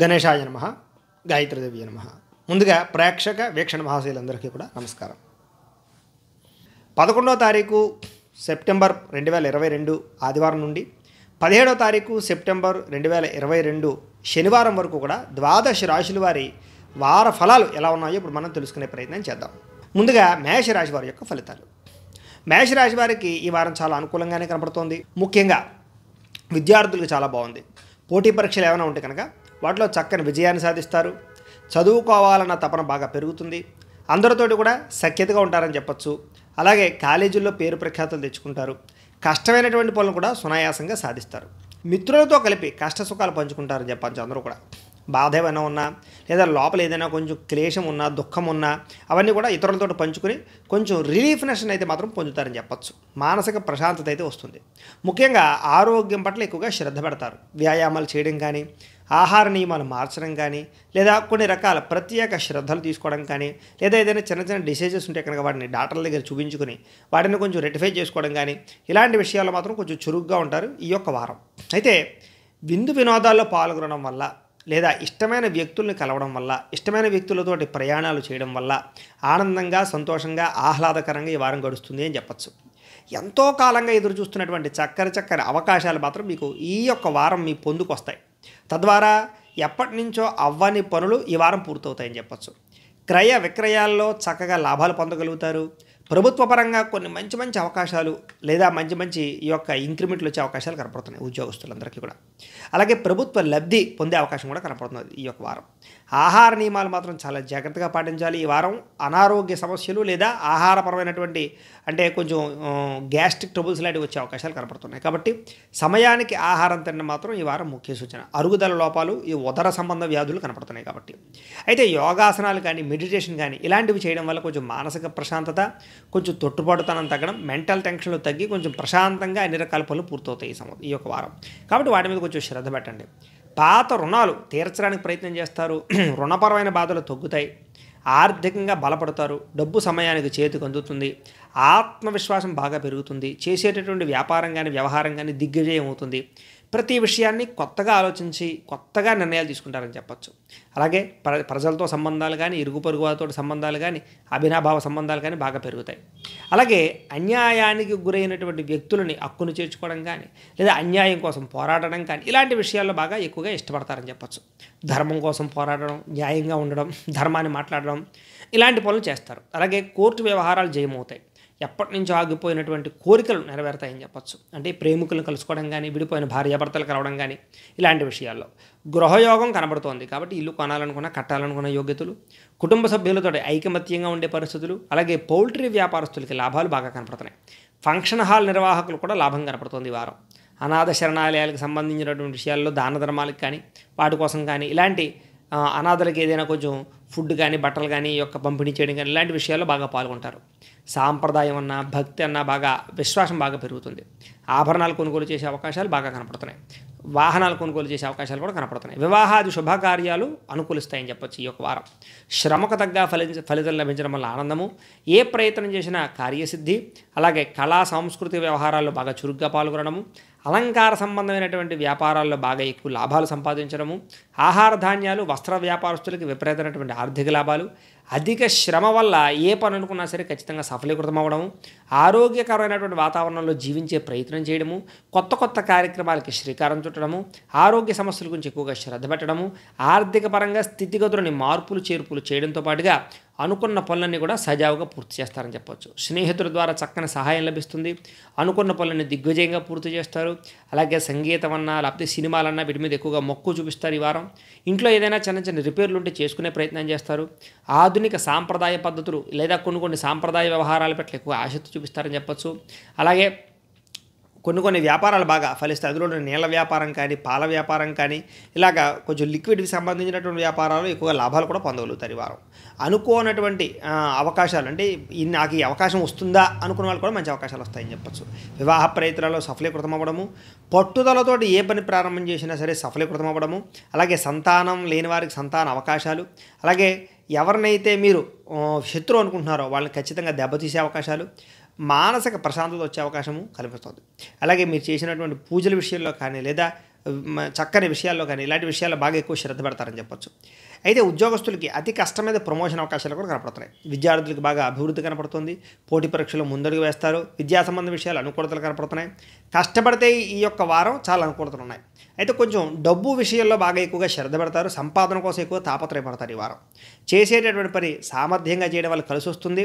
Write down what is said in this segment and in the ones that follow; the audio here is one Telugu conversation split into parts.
గణేశాయ నమ గాయత్రిదేవి నమ ముందుగా ప్రేక్షక వీక్షణ మహాశైలందరికీ కూడా నమస్కారం పదకొండవ తారీఖు సెప్టెంబర్ రెండు వేల ఇరవై రెండు ఆదివారం నుండి పదిహేడవ తారీఖు సెప్టెంబర్ రెండు వేల ఇరవై రెండు శనివారం వరకు కూడా ద్వాదశ రాశుల వారి వార ఫలాలు ఎలా ఉన్నాయో ఇప్పుడు మనం తెలుసుకునే ప్రయత్నం చేద్దాం ముందుగా మేషరాశి వారి యొక్క ఫలితాలు మేషరాశి వారికి ఈ వారం చాలా అనుకూలంగానే కనపడుతోంది ముఖ్యంగా విద్యార్థులకు చాలా బాగుంది పోటీ పరీక్షలు ఏమైనా ఉంటే కనుక వాటిలో చక్కని విజయాన్ని సాధిస్తారు చదువుకోవాలన్న తపన బాగా పెరుగుతుంది అందరితోటి కూడా సఖ్యతగా ఉంటారని చెప్పచ్చు అలాగే కాలేజీల్లో పేరు ప్రఖ్యాతులు తెచ్చుకుంటారు కష్టమైనటువంటి పనులు కూడా సునాయాసంగా సాధిస్తారు మిత్రులతో కలిపి కష్ట సుఖాలు పంచుకుంటారని చెప్పచ్చు అందరూ కూడా బాధ ఏమైనా ఉన్నా లేదా లోపల ఏదైనా కొంచెం క్లేశం ఉన్నా దుఃఖం ఉన్నా అవన్నీ కూడా ఇతరులతో పంచుకుని కొంచెం రిలీఫ్నెషన్ అయితే మాత్రం పొందుతారని చెప్పచ్చు మానసిక ప్రశాంతత అయితే వస్తుంది ముఖ్యంగా ఆరోగ్యం పట్ల ఎక్కువగా శ్రద్ధ పెడతారు వ్యాయామాలు చేయడం కానీ ఆహార నియమాలు మార్చడం కానీ లేదా కొన్ని రకాల ప్రత్యేక శ్రద్ధలు తీసుకోవడం కానీ లేదా ఏదైనా చిన్న చిన్న డిసీజెస్ ఉంటే కనుక వాటిని డాక్టర్ల దగ్గర చూపించుకుని వాటిని కొంచెం రెటిఫై చేసుకోవడం కానీ ఇలాంటి విషయాల్లో మాత్రం కొంచెం చురుగ్గా ఉంటారు ఈ యొక్క వారం అయితే విందు వినోదాల్లో పాల్గొనడం వల్ల లేదా ఇష్టమైన వ్యక్తుల్ని కలవడం వల్ల ఇష్టమైన వ్యక్తులతోటి ప్రయాణాలు చేయడం వల్ల ఆనందంగా సంతోషంగా ఆహ్లాదకరంగా ఈ వారం గడుస్తుంది అని చెప్పచ్చు ఎంతో కాలంగా ఎదురు చూస్తున్నటువంటి చక్కని చక్కని అవకాశాలు మాత్రం మీకు ఈ యొక్క వారం మీ పొందుకొస్తాయి తద్వారా ఎప్పటి నుంచో అవ్వని పనులు ఈ వారం పూర్తవుతాయని చెప్పచ్చు క్రయ విక్రయాల్లో చక్కగా లాభాలు పొందగలుగుతారు ప్రభుత్వ పరంగా కొన్ని మంచి మంచి అవకాశాలు లేదా మంచి మంచి ఈ యొక్క ఇంక్రిమెంట్లు వచ్చే అవకాశాలు కనపడుతున్నాయి ఉద్యోగస్తులందరికీ కూడా అలాగే ప్రభుత్వ లబ్ధి పొందే అవకాశం కూడా కనపడుతుంది ఈ యొక్క వారం ఆహార నియమాలు మాత్రం చాలా జాగ్రత్తగా పాటించాలి ఈ వారం అనారోగ్య సమస్యలు లేదా ఆహారపరమైనటువంటి అంటే కొంచెం గ్యాస్ట్రిక్ ట్రబుల్స్ లాంటివి వచ్చే అవకాశాలు కనపడుతున్నాయి కాబట్టి సమయానికి ఆహారం తినడం మాత్రం ఈ వారం ముఖ్య సూచన అరుగుదల లోపాలు ఈ ఉదర సంబంధ వ్యాధులు కనపడుతున్నాయి కాబట్టి అయితే యోగాసనాలు కానీ మెడిటేషన్ కానీ ఇలాంటివి చేయడం వల్ల కొంచెం మానసిక ప్రశాంతత కొంచెం తొట్టుపడుతనం తగ్గడం మెంటల్ టెన్షన్లు తగ్గి కొంచెం ప్రశాంతంగా అన్ని రకాల పనులు పూర్తవుతాయి ఈ యొక్క వారం కాబట్టి వాటి మీద కొంచెం శ్రద్ధ పెట్టండి పాత రుణాలు తీర్చడానికి ప్రయత్నం చేస్తారు రుణపరమైన బాధలు తగ్గుతాయి ఆర్థికంగా బలపడతారు డబ్బు సమయానికి చేతికి అందుతుంది ఆత్మవిశ్వాసం బాగా పెరుగుతుంది చేసేటటువంటి వ్యాపారం కానీ వ్యవహారం కానీ దిగ్గజయం అవుతుంది ప్రతి విషయాన్ని కొత్తగా ఆలోచించి కొత్తగా నిర్ణయాలు తీసుకుంటారని చెప్పచ్చు అలాగే ప్ర ప్రజలతో సంబంధాలు కానీ ఇరుగు పొరుగు వారితో సంబంధాలు కానీ అభినాభావ సంబంధాలు కానీ బాగా పెరుగుతాయి అలాగే అన్యాయానికి గురైనటువంటి వ్యక్తులని హక్కును చేర్చుకోవడం కానీ లేదా అన్యాయం కోసం పోరాడడం కానీ ఇలాంటి విషయాల్లో బాగా ఎక్కువగా ఇష్టపడతారని చెప్పచ్చు ధర్మం కోసం పోరాడడం న్యాయంగా ఉండడం ధర్మాన్ని మాట్లాడడం ఇలాంటి పనులు చేస్తారు అలాగే కోర్టు వ్యవహారాలు జయమవుతాయి ఎప్పటి నుంచో ఆగిపోయినటువంటి కోరికలు నెరవేరుతాయని చెప్పచ్చు అంటే ప్రేమికులను కలుసుకోవడం కానీ విడిపోయిన భార్యాభర్తలు కలవడం కానీ ఇలాంటి విషయాల్లో గృహయోగం కనబడుతోంది కాబట్టి ఇల్లు కొనాలనుకున్న కట్టాలనుకున్న యోగ్యతలు కుటుంబ సభ్యులతో ఐకమత్యంగా ఉండే పరిస్థితులు అలాగే పౌల్ట్రీ వ్యాపారస్తులకి లాభాలు బాగా కనపడుతున్నాయి ఫంక్షన్ హాల్ నిర్వాహకులు కూడా లాభం కనపడుతోంది వారం అనాథ శరణాలయాలకు సంబంధించినటువంటి విషయాల్లో దాన ధర్మాలకు కానీ వాటి కోసం కానీ ఇలాంటి అనాథలకు ఏదైనా కొంచెం ఫుడ్ కానీ బట్టలు కానీ యొక్క పంపిణీ చేయడం కానీ ఇలాంటి విషయాల్లో బాగా పాల్గొంటారు సాంప్రదాయం అన్న భక్తి అన్న బాగా విశ్వాసం బాగా పెరుగుతుంది ఆభరణాలు కొనుగోలు చేసే అవకాశాలు బాగా కనపడుతున్నాయి వాహనాలు కొనుగోలు చేసే అవకాశాలు కూడా కనపడుతున్నాయి వివాహాది శుభకార్యాలు అనుకూలిస్తాయని చెప్పొచ్చు ఈ యొక్క వారం శ్రమకు తగ్గ ఫలించ ఫలితం లభించడం వల్ల ఆనందము ఏ ప్రయత్నం చేసినా కార్యసిద్ధి అలాగే కళా సాంస్కృతిక వ్యవహారాల్లో బాగా చురుగ్గా పాల్గొనడము అలంకార సంబంధమైనటువంటి వ్యాపారాల్లో బాగా ఎక్కువ లాభాలు సంపాదించడము ఆహార ధాన్యాలు వస్త్ర వ్యాపారస్తులకి విపరీతమైనటువంటి ఆర్థిక లాభాలు అధిక శ్రమ వల్ల ఏ పని అనుకున్నా సరే ఖచ్చితంగా సఫలీకృతం అవ్వడం ఆరోగ్యకరమైనటువంటి వాతావరణంలో జీవించే ప్రయత్నం చేయడము కొత్త కొత్త కార్యక్రమాలకి శ్రీకారం చుట్టడము ఆరోగ్య సమస్యల గురించి ఎక్కువగా శ్రద్ధ పెట్టడము ఆర్థిక పరంగా స్థితిగతులని మార్పులు చేర్పులు చేయడంతో పాటుగా అనుకున్న పనులన్నీ కూడా సజావుగా పూర్తి చేస్తారని చెప్పొచ్చు స్నేహితుల ద్వారా చక్కని సహాయం లభిస్తుంది అనుకున్న పనులను దిగ్విజయంగా పూర్తి చేస్తారు అలాగే సంగీతం అన్నా లేకపోతే సినిమాలన్నా వీటి మీద ఎక్కువగా మొక్కు చూపిస్తారు ఈ వారం ఇంట్లో ఏదైనా చిన్న చిన్న రిపేర్లు ఉంటే చేసుకునే ప్రయత్నం చేస్తారు ఆధునిక సాంప్రదాయ పద్ధతులు లేదా కొన్ని కొన్ని సాంప్రదాయ వ్యవహారాల పట్ల ఎక్కువ ఆసక్తి చూపిస్తారని చెప్పచ్చు అలాగే కొన్ని కొన్ని వ్యాపారాలు బాగా ఫలిస్తాయి అందులో నీళ్ళ వ్యాపారం కానీ పాల వ్యాపారం కానీ ఇలాగ కొంచెం లిక్విడ్కి సంబంధించినటువంటి వ్యాపారాలు ఎక్కువగా లాభాలు కూడా పొందగలుగుతారు ఈ వారం అనుకోనటువంటి అవకాశాలు అంటే నాకు ఈ అవకాశం వస్తుందా అనుకున్న వాళ్ళు కూడా మంచి అవకాశాలు వస్తాయని చెప్పచ్చు వివాహ ప్రయత్నాల్లో సఫలీకృతం అవ్వడము పట్టుదలతోటి ఏ పని ప్రారంభం చేసినా సరే సఫలీకృతం అవ్వడము అలాగే సంతానం లేని వారికి సంతాన అవకాశాలు అలాగే ఎవరినైతే మీరు శత్రువు అనుకుంటున్నారో వాళ్ళని ఖచ్చితంగా దెబ్బతీసే అవకాశాలు మానసిక ప్రశాంతత వచ్చే అవకాశము కల్పిస్తుంది అలాగే మీరు చేసినటువంటి పూజల విషయంలో కానీ లేదా చక్కని విషయాల్లో కానీ ఇలాంటి విషయాల్లో బాగా ఎక్కువ శ్రద్ధ పెడతారని చెప్పొచ్చు అయితే ఉద్యోగస్తులకి అతి కష్టమైన ప్రమోషన్ అవకాశాలు కూడా కనపడుతున్నాయి విద్యార్థులకు బాగా అభివృద్ధి కనపడుతుంది పోటీ పరీక్షలు ముందడుగు వేస్తారు విద్యా సంబంధ విషయాలు అనుకూలతలు కనపడుతున్నాయి కష్టపడితే ఈ యొక్క వారం చాలా అనుకూలతలు ఉన్నాయి అయితే కొంచెం డబ్బు విషయంలో బాగా ఎక్కువగా శ్రద్ధ పెడతారు సంపాదన కోసం ఎక్కువ తాపత్రయపడతారు ఈ వారం చేసేటటువంటి పని సామర్థ్యంగా చేయడం వల్ల కలిసి వస్తుంది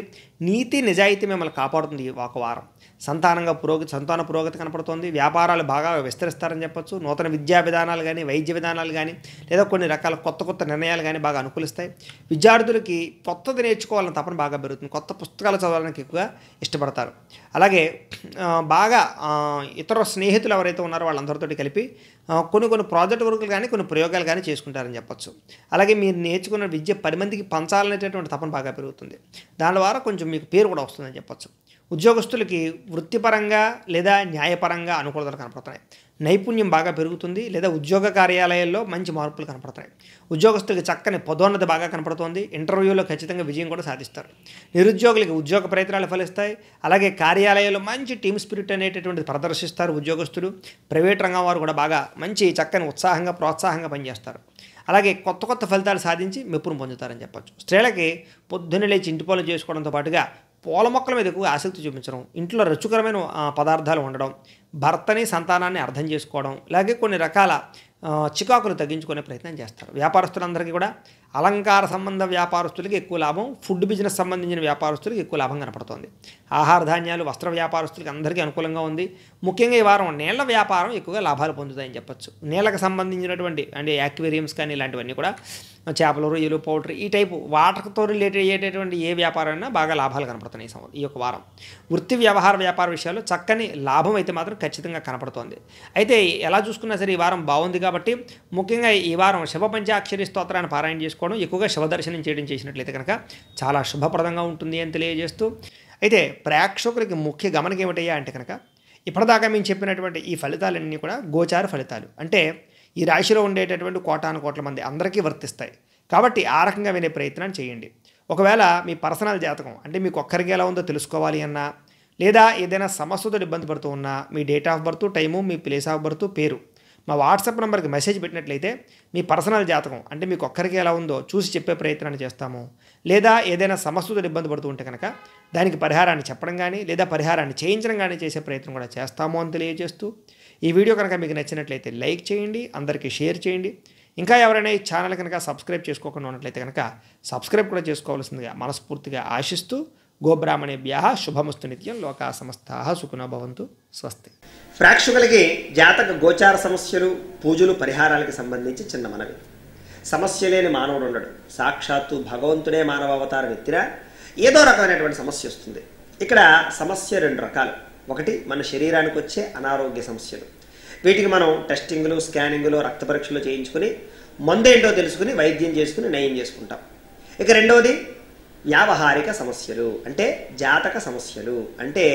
నీతి నిజాయితీ మిమ్మల్ని కాపాడుతుంది ఒక వారం సంతానంగా పురోగతి సంతాన పురోగతి కనపడుతుంది వ్యాపారాలు బాగా విస్తరిస్తారని చెప్పొచ్చు నూతన విద్యా విధానాలు కానీ వైద్య విధానాలు కానీ లేదా కొన్ని రకాల కొత్త కొత్త నిర్ణయాలు కానీ బాగా అనుకూలిస్తాయి విద్యార్థులకి కొత్తది నేర్చుకోవాలని తపన బాగా పెరుగుతుంది కొత్త పుస్తకాలు చదవడానికి ఎక్కువగా ఇష్టపడతారు అలాగే బాగా ఇతర స్నేహితులు ఎవరైతే ఉన్నారో వాళ్ళందరితోటి కలిపి కొన్ని కొన్ని ప్రాజెక్ట్ వర్కులు కానీ కొన్ని ప్రయోగాలు కానీ చేసుకుంటారని చెప్పచ్చు అలాగే మీరు నేర్చుకున్న విద్య పది మందికి పంచాలనేటటువంటి తపన బాగా పెరుగుతుంది దాని ద్వారా కొంచెం మీకు పేరు కూడా వస్తుందని చెప్పచ్చు ఉద్యోగస్తులకి వృత్తిపరంగా లేదా న్యాయపరంగా అనుకూలతలు కనపడుతున్నాయి నైపుణ్యం బాగా పెరుగుతుంది లేదా ఉద్యోగ కార్యాలయాల్లో మంచి మార్పులు కనపడతాయి ఉద్యోగస్తులకు చక్కని పదోన్నతి బాగా కనపడుతోంది ఇంటర్వ్యూలో ఖచ్చితంగా విజయం కూడా సాధిస్తారు నిరుద్యోగులకు ఉద్యోగ ప్రయత్నాలు ఫలిస్తాయి అలాగే కార్యాలయాల్లో మంచి టీమ్ స్పిరిట్ అనేటటువంటిది ప్రదర్శిస్తారు ఉద్యోగస్తులు ప్రైవేట్ రంగం వారు కూడా బాగా మంచి చక్కని ఉత్సాహంగా ప్రోత్సాహంగా పనిచేస్తారు అలాగే కొత్త కొత్త ఫలితాలు సాధించి మెప్పును పొందుతారని చెప్పచ్చు స్త్రీలకి పొద్దున్నే లేచి ఇంటి పనులు చేసుకోవడంతో పాటుగా పూల మొక్కల మీద ఎక్కువ ఆసక్తి చూపించడం ఇంట్లో రుచికరమైన పదార్థాలు ఉండడం భర్తని సంతానాన్ని అర్థం చేసుకోవడం అలాగే కొన్ని రకాల చికాకులు తగ్గించుకునే ప్రయత్నం చేస్తారు వ్యాపారస్తులందరికీ కూడా అలంకార సంబంధ వ్యాపారస్తులకి ఎక్కువ లాభం ఫుడ్ బిజినెస్ సంబంధించిన వ్యాపారస్తులకి ఎక్కువ లాభం కనపడుతుంది ఆహార ధాన్యాలు వస్త్ర వ్యాపారస్తులకి అందరికీ అనుకూలంగా ఉంది ముఖ్యంగా ఈ వారం నీళ్ల వ్యాపారం ఎక్కువగా లాభాలు పొందుతాయని చెప్పొచ్చు నీళ్ళకి సంబంధించినటువంటి అంటే యాక్వేరియమ్స్ కానీ ఇలాంటివన్నీ కూడా చేపలు రొయ్యలు పౌడర్ ఈ టైపు వాటర్తో రిలేటెడ్ అయ్యేటటువంటి ఏ వ్యాపారమైనా బాగా లాభాలు కనపడుతున్నాయి ఈ యొక్క వారం వృత్తి వ్యవహార వ్యాపార విషయాలు చక్కని లాభం అయితే మాత్రం ఖచ్చితంగా కనపడుతోంది అయితే ఎలా చూసుకున్నా సరే ఈ వారం బాగుంది కాబట్టి ముఖ్యంగా ఈ వారం శివ పంచాక్షరి స్తోత్రాన్ని పారాయణ చేసుకోవడం ఎక్కువగా శివదర్శనం చేయడం చేసినట్లయితే కనుక చాలా శుభప్రదంగా ఉంటుంది అని తెలియజేస్తూ అయితే ప్రేక్షకులకి ముఖ్య గమనిక ఏమిటయ్యా అంటే కనుక ఇప్పటిదాకా మేము చెప్పినటువంటి ఈ ఫలితాలన్నీ కూడా గోచార ఫలితాలు అంటే ఈ రాశిలో ఉండేటటువంటి కోటాను కోట్ల మంది అందరికీ వర్తిస్తాయి కాబట్టి ఆ రకంగా వినే ప్రయత్నం చేయండి ఒకవేళ మీ పర్సనల్ జాతకం అంటే మీకు ఒక్కరికి ఎలా ఉందో తెలుసుకోవాలి అన్నా లేదా ఏదైనా సమస్యతో ఇబ్బంది పడుతూ ఉన్నా మీ డేట్ ఆఫ్ బర్త్ టైము మీ ప్లేస్ ఆఫ్ బర్త్ పేరు మా వాట్సాప్ నెంబర్కి మెసేజ్ పెట్టినట్లయితే మీ పర్సనల్ జాతకం అంటే మీకు ఒక్కరికి ఎలా ఉందో చూసి చెప్పే ప్రయత్నాన్ని చేస్తాము లేదా ఏదైనా సమస్యతో ఇబ్బంది పడుతూ ఉంటే కనుక దానికి పరిహారాన్ని చెప్పడం కానీ లేదా పరిహారాన్ని చేయించడం కానీ చేసే ప్రయత్నం కూడా చేస్తాము అని తెలియజేస్తూ ఈ వీడియో కనుక మీకు నచ్చినట్లయితే లైక్ చేయండి అందరికీ షేర్ చేయండి ఇంకా ఎవరైనా ఈ ఛానల్ కనుక సబ్స్క్రైబ్ చేసుకోకుండా ఉన్నట్లయితే కనుక సబ్స్క్రైబ్ కూడా చేసుకోవాల్సిందిగా మనస్ఫూర్తిగా ఆశిస్తూ వ్యాహ శుభమస్తు నిత్యం లోకా సమస్త సుఖన భవంతు స్వస్తి ప్రేక్షకులకి జాతక గోచార సమస్యలు పూజలు పరిహారాలకు సంబంధించి చిన్న మనవి సమస్య లేని మానవుడు ఉండడు సాక్షాత్తు భగవంతుడే మానవ అవతారం ఎత్తిరా ఏదో రకమైనటువంటి సమస్య వస్తుంది ఇక్కడ సమస్య రెండు రకాలు ఒకటి మన శరీరానికి వచ్చే అనారోగ్య సమస్యలు వీటికి మనం టెస్టింగ్లు స్కానింగ్లు రక్త పరీక్షలు చేయించుకుని మందు ఏంటో తెలుసుకుని వైద్యం చేసుకుని నయం చేసుకుంటాం ఇక రెండవది వ్యావహారిక సమస్యలు అంటే జాతక సమస్యలు అంటే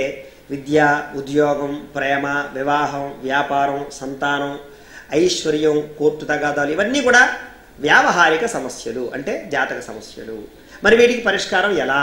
విద్య ఉద్యోగం ప్రేమ వివాహం వ్యాపారం సంతానం ఐశ్వర్యం కోర్టు తగాదాలు ఇవన్నీ కూడా వ్యావహారిక సమస్యలు అంటే జాతక సమస్యలు మరి వీటికి పరిష్కారం ఎలా